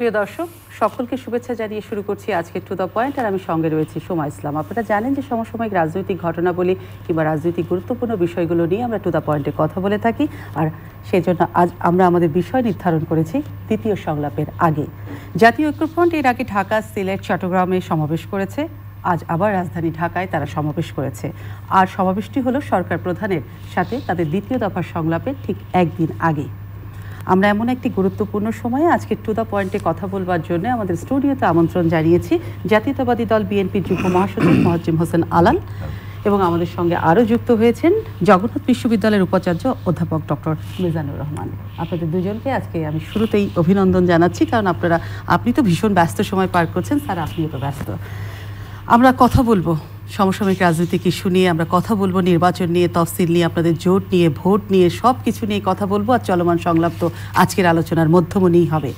প্রিয় দর্শক সকলকে শুভেচ্ছা জানিয়ে শুরু করছি আজকে টু দ্য পয়েন্ট আর আমি সঙ্গে রয়েছি সোমা ইসলাম আপনারা জানেন যে সমসাময়িক রাজনৈতিক ঘটনাবলী কিংবা রাজনৈতিক গুরুত্বপূর্ণ বিষয়গুলো নিয়ে আমরা টু দ্য পয়েন্টে কথা বলে থাকি আর সেই জন্য আজ আমরা আমাদের বিষয় নির্ধারণ করেছি দ্বিতীয় সংলাপের আগে জাতীয় ঐক্যফ্রন্ট এর আগে ঢাকা সিলেট চট্টগ্রামে সমাবেশ করেছে আজ আবার রাজধানী ঢাকায় তারা সমাবেশ করেছে আর সমাবেশটি হলো সরকার প্রধানের সাথে তাদের দ্বিতীয় দফার সংলাপের ঠিক একদিন আগে আমরা এমন একটি গুরুত্বপূর্ণ সময়ে আজকে টু দ্য পয়েন্টে কথা বলবার জন্য আমাদের স্টুডিওতে আমন্ত্রণ জানিয়েছি জাতীয়তাবাদী দল বিএনপির যুগ্ম মহাসচিব মহাজিম হোসেন আলাল এবং আমাদের সঙ্গে আরও যুক্ত হয়েছেন জগন্নাথ বিশ্ববিদ্যালয়ের উপাচার্য অধ্যাপক ডক্টর মিজানুর রহমান আপনাদের দুজনকে আজকে আমি শুরুতেই অভিনন্দন জানাচ্ছি কারণ আপনারা আপনি তো ভীষণ ব্যস্ত সময় পার করছেন স্যার আপনিও তো ব্যস্ত আমরা কথা বলবো সমসাময়িক রাজনৈতিক ইস্যু নিয়ে আমরা কথা বলবো নির্বাচন নিয়ে তফসিল নিয়ে আপনাদের জোট নিয়ে ভোট নিয়ে সব কিছু নিয়ে কথা বলবো আর চলমান সংলাপ তো আজকের আলোচনার মধ্যমণিই হবে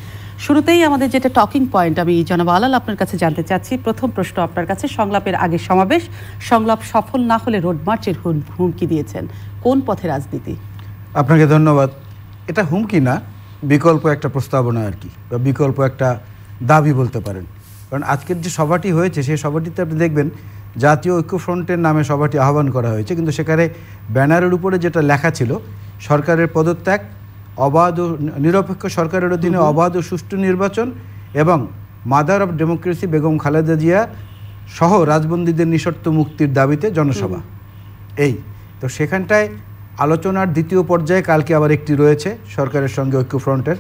শুরুতেই আমাদের যেটা টকিং পয়েন্ট আমি জনাব আলাল আপনার কাছে জানতে চাচ্ছি প্রথম প্রশ্ন আপনার কাছে সংলাপের আগে সমাবেশ সংলাপ সফল না হলে রোড মার্চের হুমকি দিয়েছেন কোন পথে রাজনীতি আপনাকে ধন্যবাদ এটা হুমকি না বিকল্প একটা প্রস্তাবনা আর কি বা বিকল্প একটা দাবি বলতে পারেন কারণ আজকের যে সভাটি হয়েছে সেই সভাটিতে আপনি দেখবেন জাতীয় ঐক্যফ্রন্টের নামে সভাটি আহ্বান করা হয়েছে কিন্তু সেখানে ব্যানারের উপরে যেটা লেখা ছিল সরকারের পদত্যাগ অবাধ ও নিরপেক্ষ সরকারের অধীনে অবাধ ও সুষ্ঠু নির্বাচন এবং mother of democracy Begum Khaleda Zia সহ রাজবন্দীদের নিঃশর্ত মুক্তির দাবিতে জনসভা এই তো সেখানটায় আলোচনার দ্বিতীয় পর্যায়ে কালকে আবার একটি রয়েছে সরকারের সঙ্গে ঐক্যফ্রন্টের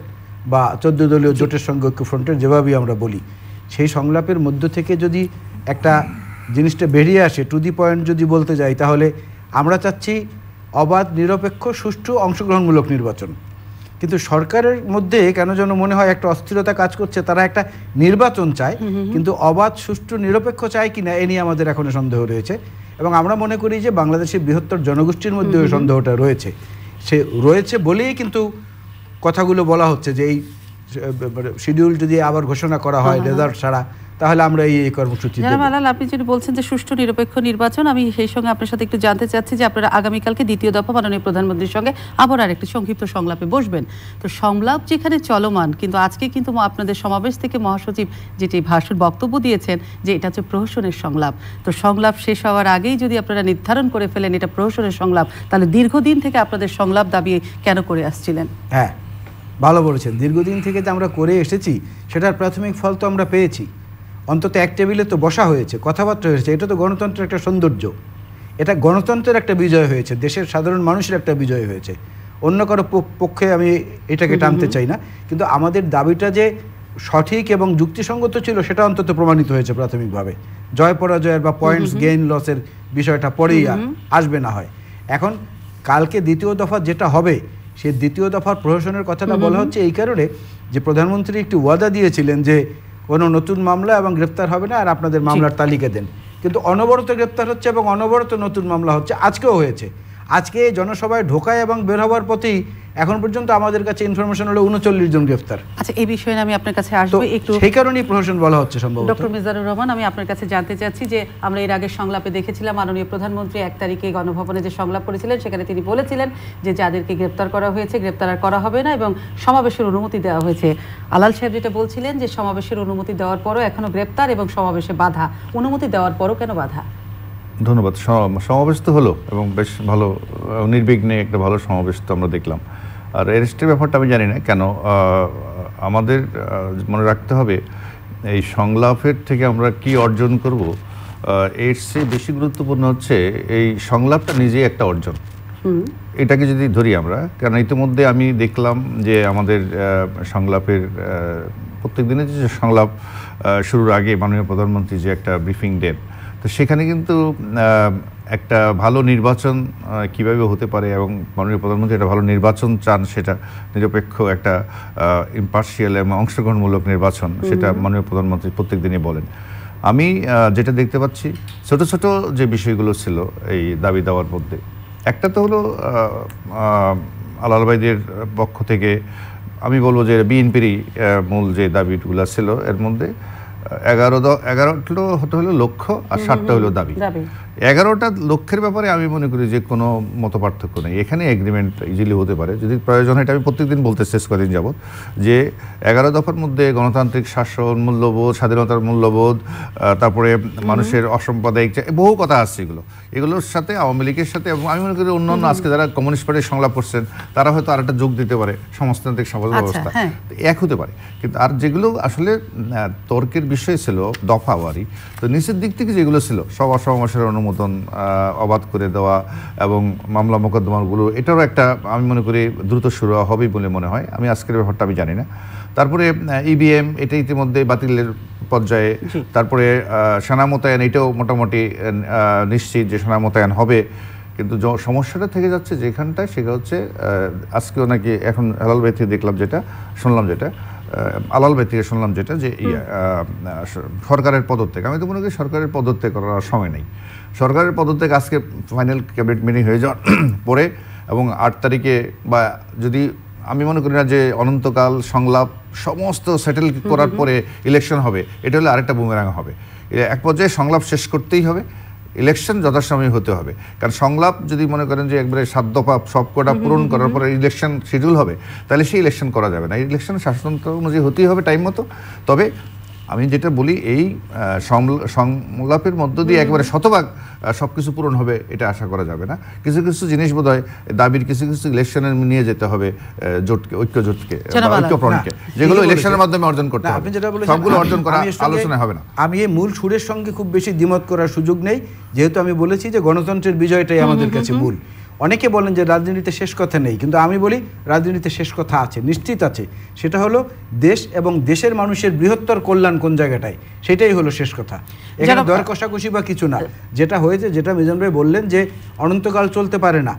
বা চোদ্দ দলীয় জোটের সঙ্গে ঐক্যফ্রন্টের যেভাবেই আমরা বলি সেই সংলাপের মধ্য থেকে যদি একটা জিনিসটা বেরিয়ে আসে টু দি পয়েন্ট যদি বলতে যাই তাহলে আমরা চাচ্ছি অবাধ নিরপেক্ষ সুষ্ঠু অংশগ্রহণমূলক নির্বাচন কিন্তু সরকারের মধ্যে কেন যেন মনে হয় একটা অস্থিরতা কাজ করছে তারা একটা নির্বাচন চায় কিন্তু অবাধ সুষ্ঠু নিরপেক্ষ চায় কিনা এ নিয়ে আমাদের এখনো সন্দেহ রয়েছে এবং আমরা মনে করি যে বাংলাদেশের বৃহত্তর জনগোষ্ঠীর মধ্যে ওই সন্দেহটা রয়েছে সে রয়েছে বলেই কিন্তু কথাগুলো বলা হচ্ছে যে এই শিডিউল মানে যদি আবার ঘোষণা করা হয় রেজাল্ট হ্যাঁ, হ্যাঁ, হ্যাঁ। ছাড়া তাহলে আমরা এই কর্মসূচি মালাল আপনি যদি বলছেন যে সুষ্ঠু নিরপেক্ষ নির্বাচন আমি সেই সঙ্গে আপনার সাথে একটু জানতে চাচ্ছি যে আপনারা আগামীকালকে দ্বিতীয় দফা মাননীয় প্রধানমন্ত্রীর সঙ্গে আবার আর একটি সংক্ষিপ্ত সংলাপে বসবেন তো সংলাপ যেখানে চলমান কিন্তু আজকে কিন্তু আপনাদের সমাবেশ থেকে মহাসচিব যেটি ভাষণ বক্তব্য দিয়েছেন যে এটা হচ্ছে প্রহসনের সংলাপ তো সংলাপ শেষ হওয়ার আগেই যদি আপনারা নির্ধারণ করে ফেলেন এটা প্রহসনের সংলাপ তাহলে দীর্ঘদিন থেকে আপনাদের সংলাপ দাবি কেন করে আসছিলেন হ্যাঁ ভালো বলেছেন দীর্ঘদিন থেকে যে আমরা করে এসেছি সেটার প্রাথমিক ফল তো আমরা পেয়েছি অন্তত এক টেবিলে তো বসা হয়েছে কথাবার্তা হয়েছে এটা তো গণতন্ত্রের একটা সৌন্দর্য এটা গণতন্ত্রের একটা বিজয় হয়েছে দেশের সাধারণ মানুষের একটা বিজয় হয়েছে অন্য কারো পক্ষে আমি এটাকে টানতে চাই না কিন্তু আমাদের দাবিটা যে সঠিক এবং যুক্তিসঙ্গত ছিল সেটা অন্তত প্রমাণিত হয়েছে প্রাথমিকভাবে জয় পরাজয়ের বা পয়েন্টস গেইন লসের বিষয়টা পরেই আসবে না হয় এখন কালকে দ্বিতীয় দফা যেটা হবে সে দ্বিতীয় দফার প্রশাসনের কথাটা বলা হচ্ছে এই কারণে যে প্রধানমন্ত্রী একটি ওয়াদা দিয়েছিলেন যে কোনো নতুন মামলা এবং গ্রেপ্তার হবে না আর আপনাদের মামলার তালিকা দেন কিন্তু অনবরত গ্রেপ্তার হচ্ছে এবং অনবরত নতুন মামলা হচ্ছে আজকেও হয়েছে আজকে জনসভায় ঢোকায় এবং বের হওয়ার পথেই এখন পর্যন্ত আমাদের কাছে ইনফরমেশন হলো উনচল্লিশ জন গ্রেফতার আচ্ছা এই বিষয়ে আমি আপনার কাছে আসবো একটু সেই কারণেই প্রশাসন বলা হচ্ছে সম্ভবত ডক্টর মিজানুর রহমান আমি আপনার কাছে জানতে চাচ্ছি যে আমরা এর আগে সংলাপে দেখেছিলাম মাননীয় প্রধানমন্ত্রী এক তারিখে গণভবনে যে সংলাপ করেছিলেন সেখানে তিনি বলেছিলেন যে যাদেরকে গ্রেপ্তার করা হয়েছে গ্রেপ্তার আর করা হবে না এবং সমাবেশের অনুমতি দেওয়া হয়েছে আলাল সাহেব যেটা বলছিলেন যে সমাবেশের অনুমতি দেওয়ার পরও এখনো গ্রেপ্তার এবং সমাবেশে বাধা অনুমতি দেওয়ার পরও কেন বাধা ধন্যবাদ সমাবেশ তো হলো এবং বেশ ভালো নির্বিঘ্নে একটা ভালো সমাবেশ তো আমরা দেখলাম আর স্টে ব্যাপারটা আমি জানি না কেন আমাদের মনে রাখতে হবে এই সংলাপের থেকে আমরা কি অর্জন করব এর চেয়ে বেশি গুরুত্বপূর্ণ হচ্ছে এই সংলাপটা নিজেই একটা অর্জন এটাকে যদি ধরি আমরা কারণ ইতিমধ্যে আমি দেখলাম যে আমাদের সংলাপের প্রত্যেক দিনের যে সংলাপ শুরুর আগে মাননীয় প্রধানমন্ত্রী যে একটা ব্রিফিং ডেট তো সেখানে কিন্তু একটা ভালো নির্বাচন কিভাবে হতে পারে এবং মাননীয় প্রধানমন্ত্রী একটা ভালো নির্বাচন চান সেটা নিরপেক্ষ একটা ইম্পার্সিয়াল এবং অংশগ্রহণমূলক নির্বাচন সেটা মাননীয় প্রধানমন্ত্রী প্রত্যেক দিনই বলেন আমি যেটা দেখতে পাচ্ছি ছোট ছোট যে বিষয়গুলো ছিল এই দাবি দেওয়ার মধ্যে একটা তো হলো আলালবাইদের পক্ষ থেকে আমি বলবো যে বিএনপিরই মূল যে দাবিগুলো ছিল এর মধ্যে এগারো এগারোটা হতে হলো লক্ষ্য আর ষাটটা হলো দাবি এগারোটা লক্ষ্যের ব্যাপারে আমি মনে করি যে কোনো মত পার্থক্য নেই এখানে এগ্রিমেন্ট ইজিলি হতে পারে যদি প্রয়োজন হয় এটা আমি প্রত্যেকদিন বলতে শেষ কদিন যাবৎ যে এগারো দফার মধ্যে গণতান্ত্রিক শাসন মূল্যবোধ স্বাধীনতার মূল্যবোধ তারপরে মানুষের অসাম্প্রদায়িক বহু কথা আসছে এগুলো এগুলোর সাথে আওয়ামী লীগের সাথে এবং আমি মনে করি অন্যান্য আজকে যারা কমিউনিস্ট পার্টির সংলাপ করছেন তারা হয়তো আর একটা যোগ দিতে পারে সমাজতান্ত্রিক সমাজ আচ্ছা, ব্যবস্থা হ্যাঁ। এক হতে পারে কিন্তু আর যেগুলো আসলে তর্কের বিষয় ছিল দফা ওয়ারি তো নিচের দিক থেকে যেগুলো ছিল সব অসমাসের অনুমতি অনুমোদন অবাধ করে দেওয়া এবং মামলা মোকদ্দমাগুলো এটারও একটা আমি মনে করি দ্রুত শুরু হবে বলে মনে হয় আমি আজকের ব্যাপারটা আমি জানি না তারপরে ইভিএম e এটা ইতিমধ্যে বাতিলের পর্যায়ে তারপরে সেনা মোতায়েন এটাও মোটামুটি নিশ্চিত যে সেনা মোতায়েন হবে কিন্তু সমস্যাটা থেকে যাচ্ছে যেখানটায় সেটা হচ্ছে আজকেও নাকি এখন হালাল ব্যথি দেখলাম যেটা শুনলাম যেটা আলাল ভাই শুনলাম যেটা যে সরকারের পদত্যাগ আমি তো মনে করি সরকারের পদত্যাগ করার সময় নেই সরকারের পদত্যাগ আজকে ফাইনাল ক্যাবিনেট মিটিং হয়ে যাওয়ার পরে এবং আট তারিখে বা যদি আমি মনে করি না যে অনন্তকাল সংলাপ সমস্ত সেটেল করার পরে ইলেকশন হবে এটা হলে আরেকটা বুমেরাং হবে এক পর্যায়ে সংলাপ শেষ করতেই হবে ইলেকশন যথাসময়ে হতে হবে কারণ সংলাপ যদি মনে করেন যে একবারে সাত দফা সব কটা পূরণ করার পরে ইলেকশন শিডিউল হবে তাহলে সেই ইলেকশন করা যাবে না ইলেকশন শাসনতন্ত্র অনুযায়ী হতেই হবে টাইম মতো তবে আমি যেটা বলি এই সংলাপের মধ্য দিয়ে একেবারে শতভাগ সব কিছু পূরণ হবে এটা আশা করা যাবে না কিছু কিছু জিনিস বোধ হয় দাবির কিছু কিছু ইলেকশনের নিয়ে যেতে হবে জোটকে ঐক্য জোটকে ঐক্যপ্রণকে যেগুলো ইলেকশনের মাধ্যমে অর্জন করতে হবে সবগুলো অর্জন করা আলোচনা হবে না আমি এই মূল সুরের সঙ্গে খুব বেশি দ্বিমত করার সুযোগ নেই যেহেতু আমি বলেছি যে গণতন্ত্রের বিজয়টাই আমাদের কাছে মূল অনেকে বলেন যে রাজনীতিতে শেষ কথা নেই কিন্তু আমি বলি রাজনীতিতে শেষ কথা আছে নিশ্চিত আছে সেটা হলো দেশ এবং দেশের মানুষের বৃহত্তর কল্যাণ কোন জায়গাটায় সেটাই হলো শেষ কথা এখানে দর কষাকষি বা কিছু না যেটা হয়েছে যেটা মিজন ভাই বললেন যে অনন্তকাল চলতে পারে না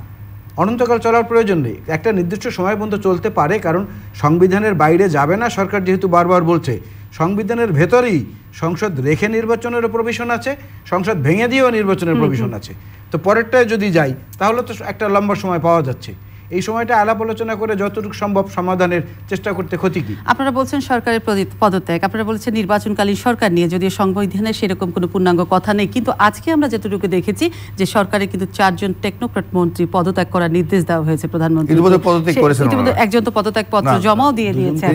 অনন্তকাল চলার প্রয়োজন নেই একটা নির্দিষ্ট সময় পর্যন্ত চলতে পারে কারণ সংবিধানের বাইরে যাবে না সরকার যেহেতু বারবার বলছে সংবিধানের ভেতরেই সংসদ রেখে নির্বাচনেরও প্রভিশন আছে সংসদ ভেঙে দিয়েও নির্বাচনের প্রভিশন আছে তো পরেরটায় যদি যাই তাহলে তো একটা লম্বা সময় পাওয়া যাচ্ছে এই সময়টা আলাপ আলোচনা করে যতটুকু সম্ভব সমাধানের চেষ্টা করতে ক্ষতি কি আপনারা বলছেন সরকারের পদত্যাগ আপনারা বলছেন নির্বাচনকালীন সরকার নিয়ে যদিও সংবিধানে সেরকম কোনো পূর্ণাঙ্গ কথা নেই কিন্তু আজকে আমরা যতটুকু দেখেছি যে সরকারের কিন্তু চারজন টেকনোক্রেট মন্ত্রী পদত্যাগ করার নির্দেশ দেওয়া হয়েছে প্রধানমন্ত্রী একজন তো পদত্যাগ পত্র জমাও দিয়ে দিয়েছেন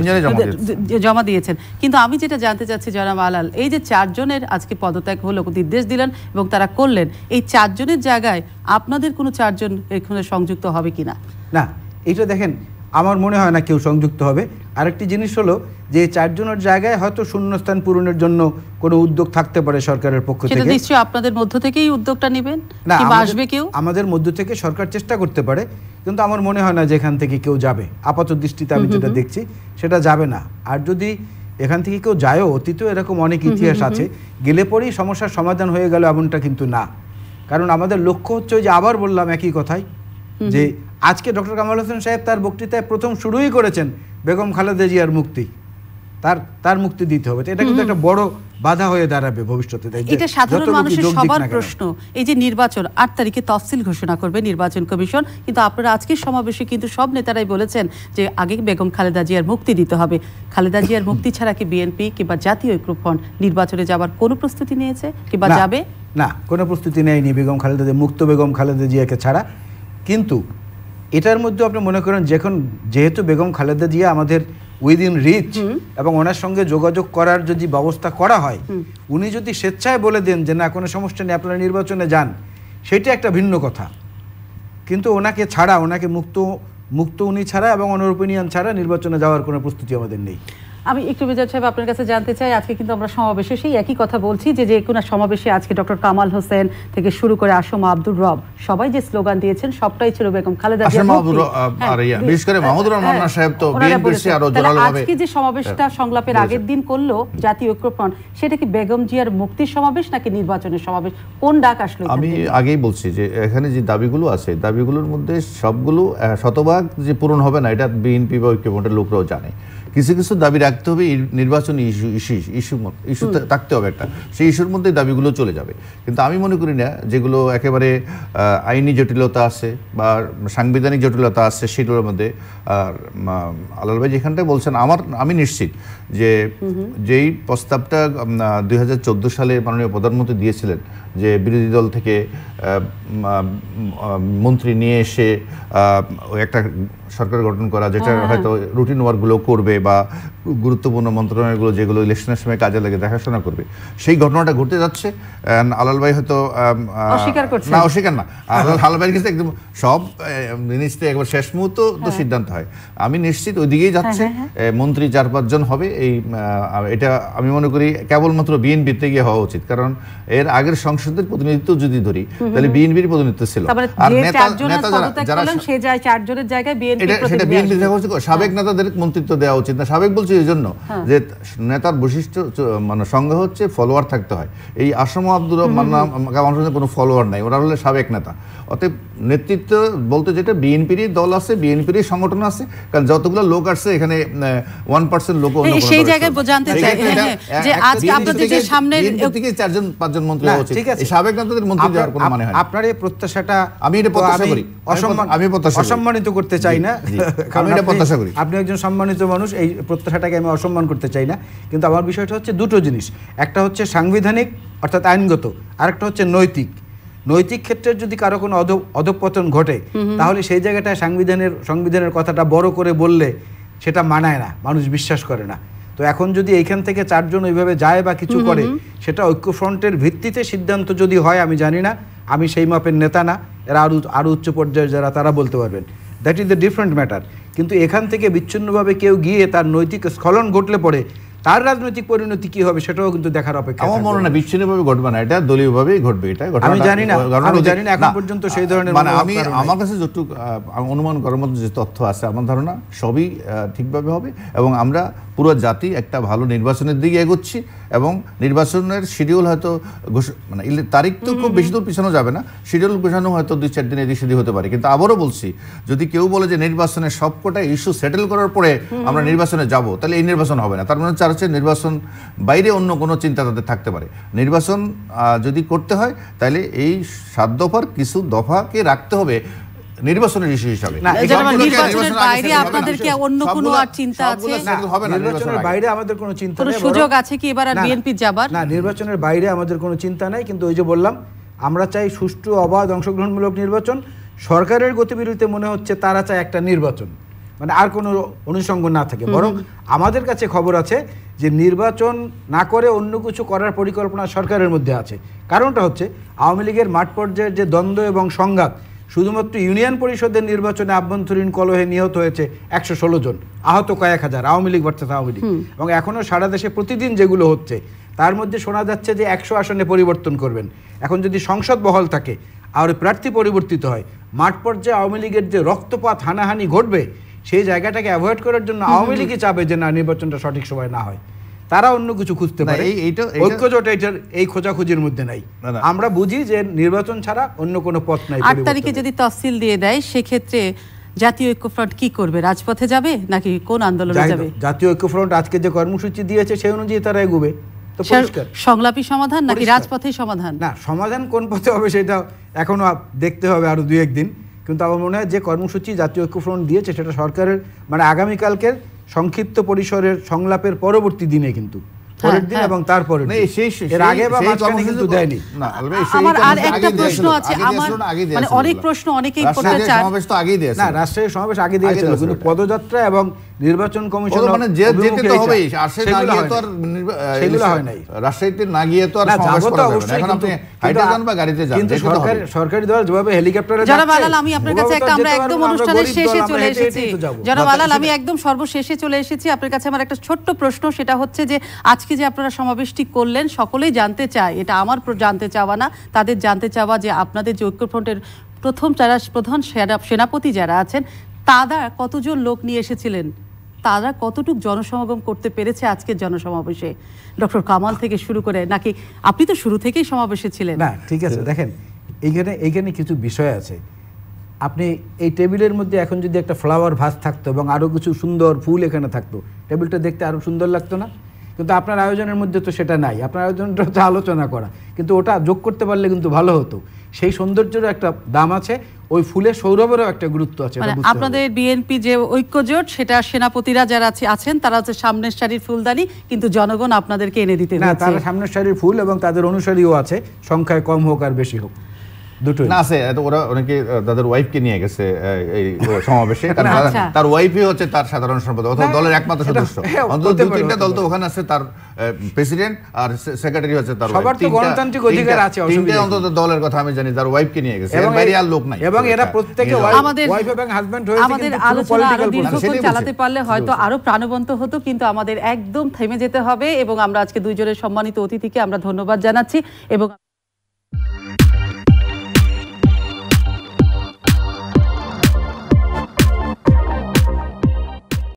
জমা দিয়েছেন কিন্তু আমি যেটা জানতে চাচ্ছি জনাব আলাল এই যে চারজনের আজকে পদত্যাগ হলো নির্দেশ দিলেন এবং তারা করলেন এই চারজনের জায়গায় আপনাদের কোনো চারজন এখানে সংযুক্ত হবে কিনা না এটা দেখেন আমার মনে হয় না কেউ সংযুক্ত হবে আরেকটি জিনিস হলো যে চারজনের জায়গায় হয়তো শূন্যস্থান পূরণের জন্য কোনো উদ্যোগ থাকতে পারে সরকারের পক্ষ থেকে নিশ্চয়ই আপনাদের মধ্য থেকেই উদ্যোগটা নেবেন না আসবে কেউ আমাদের মধ্য থেকে সরকার চেষ্টা করতে পারে কিন্তু আমার মনে হয় না যে এখান থেকে কেউ যাবে আপাত দৃষ্টিতে আমি যেটা দেখছি সেটা যাবে না আর যদি এখান থেকে কেউ যায়ও অতীতেও এরকম অনেক ইতিহাস আছে গেলে পরেই সমস্যার সমাধান হয়ে গেল এমনটা কিন্তু না কারণ আমাদের লক্ষ্য হচ্ছে যে আবার বললাম একই কথাই যে আজকে ডক্টর কামাল হোসেন সাহেব তার বক্তৃতায় প্রথম শুরুই করেছেন বেগম খালেদা জিয়ার মুক্তি তার তার মুক্তি দিতে হবে এটা কিন্তু একটা বড় বাধা হয়ে দাঁড়াবে ভবিষ্যতে এটা সাধারণ মানুষের সবার প্রশ্ন এই যে নির্বাচন আট তারিখে তফসিল ঘোষণা করবে নির্বাচন কমিশন কিন্তু আপনারা আজকের সমাবেশে কিন্তু সব নেতারাই বলেছেন যে আগে বেগম খালেদা জিয়ার মুক্তি দিতে হবে খালেদা জিয়ার মুক্তি ছাড়া কি বিএনপি কিংবা জাতীয় ঐক্যফ্রন্ট নির্বাচনে যাবার কোনো প্রস্তুতি নিয়েছে কিংবা যাবে না কোনো প্রস্তুতি নেয়নি বেগম খালেদা মুক্ত বেগম খালেদা জিয়াকে ছাড়া কিন্তু এটার মধ্যে আপনি মনে করেন যখন যেহেতু বেগম খালেদা জিয়া আমাদের উইদিন রিচ এবং ওনার সঙ্গে যোগাযোগ করার যদি ব্যবস্থা করা হয় উনি যদি স্বেচ্ছায় বলে দেন যে না কোনো সমস্যা নেই আপনারা নির্বাচনে যান সেটা একটা ভিন্ন কথা কিন্তু ওনাকে ছাড়া ওনাকে মুক্ত মুক্ত উনি ছাড়া এবং অনরূপনিয়ান ছাড়া নির্বাচনে যাওয়ার কোনো প্রস্তুতি আমাদের নেই আমি একটু মেজাজ সাহেব আপনার কাছে জানতে চাই আজকে কিন্তু আমরা সমাবেশে সেই একই কথা বলছি যে যে কোনো সমাবেশে আজকে ডক্টর কামাল হোসেন থেকে শুরু করে আসম আব্দুর রব সবাই যে স্লোগান দিয়েছেন সবটাই ছিল বেগম খালেদা হ্যাঁ, হ্যাঁ, হ্যাঁ, আজকে যে সমাবেশটা সংলাপের আগের দিন করলো জাতীয় ঐক্যফ্রন্ট সেটা কি বেগম জিয়ার মুক্তির সমাবেশ নাকি নির্বাচনের সমাবেশ কোন ডাক আসলো আমি আগেই বলছি যে এখানে যে দাবিগুলো আছে দাবিগুলোর মধ্যে সবগুলো শতভাগ যে পূরণ হবে না এটা বিএনপি বা ঐক্যফ্রন্টের লোকরাও জানে কিছু কিছু দাবি রাখতে হবে নির্বাচনী ইস্যু ইস্যু ইস্যু ইস্যু থাকতে হবে একটা সেই ইস্যুর মধ্যে দাবিগুলো চলে যাবে কিন্তু আমি মনে করি না যেগুলো একেবারে আইনি জটিলতা আছে বা সাংবিধানিক জটিলতা আছে সেগুলোর মধ্যে আর আলাল ভাই যেখানটায় বলছেন আমার আমি নিশ্চিত যে যেই প্রস্তাবটা দুই সালে মাননীয় প্রধানমন্ত্রী দিয়েছিলেন যে বিরোধী দল থেকে মন্ত্রী নিয়ে এসে একটা সরকার গঠন করা যেটা হ্যাঁ। হয়তো রুটিন ওয়ার্কগুলো করবে বা গুরুত্বপূর্ণ মন্ত্রণালয়গুলো যেগুলো ইলেকশনের সময় কাজে লাগে দেখাশোনা করবে সেই ঘটনাটা ঘটতে যাচ্ছে আলাল ভাই হয়তো না অস্বীকার না আলাল ভাইয়ের কাছে একদম সব জিনিসটা একবার শেষ মুহূর্ত তো হ্যাঁ। সিদ্ধান্ত হয় আমি নিশ্চিত ওই দিকেই হ্যাঁ, যাচ্ছে মন্ত্রী চার পাঁচজন হবে এই এটা আমি মনে করি কেবলমাত্র বিএনপিতে গিয়ে হওয়া উচিত কারণ এর আগের সংসদ সংসদের প্রতিনিধিত্ব যদি ধরি তাহলে বিএনপির প্রতিনিধিত্ব ছিল আর নেতা নেতা যারা চারজনের জায়গায় সেটা সাবেক নেতাদের মন্ত্রিত্ব দেওয়া উচিত না সাবেক বলছি এই জন্য যে নেতার বৈশিষ্ট্য মানে সঙ্গে হচ্ছে ফলোয়ার থাকতে হয় এই আসম আব্দুর রহমান কোনো ফলোয়ার নাই ওরা হলে সাবেক নেতা অতএব নেতৃত্ব বলতে যেটা বিএনপির দল আছে বিএনপির সংগঠন আছে কারণ যতগুলো লোক আসছে এখানে ওয়ান পার্সেন্ট লোক সেই জায়গায় জানতে চাই হ্যাঁ, যে আজকে আপনাদের যে সামনে থেকে চারজন পাঁচজন মন্ত্রী হচ্ছে সাবেক নেতাদের মন্ত্রী যাওয়ার কোনো মানে হয় আপনার এই প্রত্যাশাটা আমি এটা প্রত্যাশা করি অসম্মান আমি প্রত্যাশা অসম্মানিত করতে চাই না আমি এটা প্রত্যাশা করি আপনি একজন সম্মানিত মানুষ এই প্রত্যাশাটাকে আমি অসম্মান করতে চাই না কিন্তু আমার বিষয়টা হচ্ছে দুটো জিনিস একটা হচ্ছে সাংবিধানিক অর্থাৎ আইনগত আরেকটা হচ্ছে নৈতিক নৈতিক ক্ষেত্রে যদি কারো কোনো অধপতন ঘটে তাহলে সেই জায়গাটায় সাংবিধানের সংবিধানের কথাটা বড় করে বললে সেটা মানায় না মানুষ বিশ্বাস করে না তো এখন যদি এইখান থেকে চারজন ওইভাবে যায় বা কিছু করে সেটা ঐক্যফ্রন্টের ভিত্তিতে সিদ্ধান্ত যদি হয় আমি জানি না আমি সেই মাপের নেতা না এরা আরও আরও উচ্চ পর্যায়ে যারা তারা বলতে পারবেন that is the different matter কিন্তু এখান থেকে বিচ্ছিন্নভাবে কেউ গিয়ে তার নৈতিক স্খলন ঘটলে পড়ে তার রাজনৈতিক পরিণতি কি হবে সেটাও কিন্তু দেখার অপেক্ষা আমার মনে বিচ্ছিন্ন বিচ্ছিন্নভাবে ঘটবে না এটা দলীয়ভাবে ঘটবে এটা আমি জানি না আমি জানি না এখন পর্যন্ত সেই ধরনের মানে আমি আমার কাছে যতটুকু অনুমান করার মতো যে তথ্য আছে আমার ধারণা সবই ঠিকভাবে হবে এবং আমরা পুরো জাতি একটা ভালো নির্বাচনের দিকে এগোচ্ছি এবং নির্বাচনের শিডিউল হয়তো মানে তারিখ তো খুব বেশি দূর পিছানো যাবে না শিডিউল পিছানো হয়তো দুই চার দিন এদিক সেদিক হতে পারে কিন্তু আবারও বলছি যদি কেউ বলে যে নির্বাচনের সবকটা ইস্যু সেটেল করার পরে আমরা নির্বাচনে যাব তাহলে এই নির্বাচন হবে না তার মানে হচ্ছে নির্বাচন বাইরে অন্য কোনো চিন্তা তাদের থাকতে পারে নির্বাচন যদি করতে হয় তাহলে এই সাত দফার কিছু দফাকে রাখতে হবে নির্বাচনের ইস্যু হিসাবে বাইরে নির্বাচনের বাইরে আমাদের কোনো চিন্তা নির্বাচনের বাইরে আমাদের কোনো চিন্তা নাই কিন্তু ওই যে বললাম আমরা চাই সুষ্ঠু অবাধ অংশগ্রহণমূলক নির্বাচন সরকারের গতিবিধিতে মনে হচ্ছে তারা চায় একটা নির্বাচন মানে আর কোনো অনুষঙ্গ না থাকে বরং আমাদের কাছে খবর আছে যে নির্বাচন না করে অন্য কিছু করার পরিকল্পনা সরকারের মধ্যে আছে কারণটা হচ্ছে আওয়ামী লীগের মাঠ পর্যায়ের যে দ্বন্দ্ব এবং সংঘাত শুধুমাত্র ইউনিয়ন পরিষদের নির্বাচনে আভ্যন্তরীণ কলহে নিহত হয়েছে একশো ষোলো জন আহত কয়েক হাজার আওয়ামী লীগ ভার্সেস আওয়ামী লীগ এবং এখনও সারা দেশে প্রতিদিন যেগুলো হচ্ছে তার মধ্যে শোনা যাচ্ছে যে একশো আসনে পরিবর্তন করবেন এখন যদি সংসদ বহল থাকে আর প্রার্থী পরিবর্তিত হয় মাঠ পর্যায়ে আওয়ামী লীগের যে রক্তপাত হানাহানি ঘটবে সেই জায়গাটাকে অ্যাভয়েড করার জন্য আওয়ামী লীগই চাবে যে না নির্বাচনটা সঠিক সময় না হয় তারা অন্য কিছু খুঁজতে পারে ঐক্যজোট এটার এই খোঁজাখুঁজির মধ্যে নাই আমরা বুঝি যে নির্বাচন ছাড়া অন্য কোনো পথ নাই আট তারিখে যদি তফসিল দিয়ে দেয় সেক্ষেত্রে জাতীয় ঐক্যফ্রন্ট কি করবে রাজপথে যাবে নাকি কোন আন্দোলনে যাবে জাতীয় ঐক্যফ্রন্ট আজকে যে কর্মসূচি দিয়েছে সেই অনুযায়ী তারা এগোবে সংলাপই সমাধান নাকি রাজপথেই সমাধান না সমাধান কোন পথে হবে সেটা এখনো দেখতে হবে আরো দুই একদিন কিন্তু আমার মনে হয় যে কর্মসূচি জাতীয় ঐক্যফ্রন্ট দিয়েছে সেটা সরকারের মানে আগামীকালকের সংক্ষিপ্ত পরিসরের সংলাপের পরবর্তী দিনে কিন্তু হ্যাঁ, পরের হ্যাঁ। এবং তারপরে আগে বা দেয়নি প্রশ্ন মানে অনেক সমাবেশ তো আগেই সমাবেশ আগে দিয়েছিল কিন্তু পদযাত্রা এবং নির্বাচন কমিশন মানে যে যেতে তো হবেই না গিয়ে তো আর হয় নাই রাজশাহীতে না গিয়ে তো আর সমাবেশ এখন আপনি হাইটে যান বা গাড়িতে যান কিন্তু সরকারি দল যেভাবে হেলিকপ্টারে আমি আপনার কাছে একটা আমরা একদম অনুষ্ঠানের শেষে চলে এসেছি যারা আমি একদম সর্বশেষে চলে এসেছি আপনার কাছে আমার একটা ছোট্ট প্রশ্ন সেটা হচ্ছে যে আজকে যে আপনারা সমাবেশটি করলেন সকলেই জানতে চায় এটা আমার জানতে চাওয়া না তাদের জানতে চাওয়া যে আপনাদের যে ঐক্যফ্রন্টের প্রথম যারা প্রধান সেনাপতি যারা আছেন তারা কতজন লোক নিয়ে এসেছিলেন তারা কতটুকু জনসমাগম করতে পেরেছে আজকের জনসমাবেশে ডক্টর কামাল থেকে শুরু করে নাকি আপনি তো শুরু থেকেই সমাবেশে ছিলেন না ঠিক আছে দেখেন এইখানে এইখানে কিছু বিষয় আছে আপনি এই টেবিলের মধ্যে এখন যদি একটা ফ্লাওয়ার ভাস থাকতো এবং আরও কিছু সুন্দর ফুল এখানে থাকতো টেবিলটা দেখতে আরও সুন্দর লাগতো না কিন্তু আপনার আয়োজনের মধ্যে তো সেটা নাই আপনার আয়োজনটা হচ্ছে আলোচনা করা কিন্তু ওটা যোগ করতে পারলে কিন্তু ভালো হতো সেই সৌন্দর্যেরও একটা দাম আছে ওই ফুলে সৌরভেরও একটা গুরুত্ব আছে মানে আপনাদের বিএনপি যে ঐক্য জোট সেটা সেনাপতিরা যারা আছেন তারা হচ্ছে সামনের সারির ফুলদানি কিন্তু জনগণ আপনাদেরকে এনে দিতে না তারা সামনের সারির ফুল এবং তাদের অনুসারীও আছে সংখ্যায় কম হোক আর বেশি হোক নিয়ে আচ্ছা। হ্যাঁ, আর আলোচনা চালাতে পারলে হয়তো আরো প্রাণবন্ত হতো কিন্তু আমাদের একদম থেমে যেতে হবে এবং আমরা আজকে দুইজনের সম্মানিত অতিথিকে আমরা ধন্যবাদ জানাচ্ছি এবং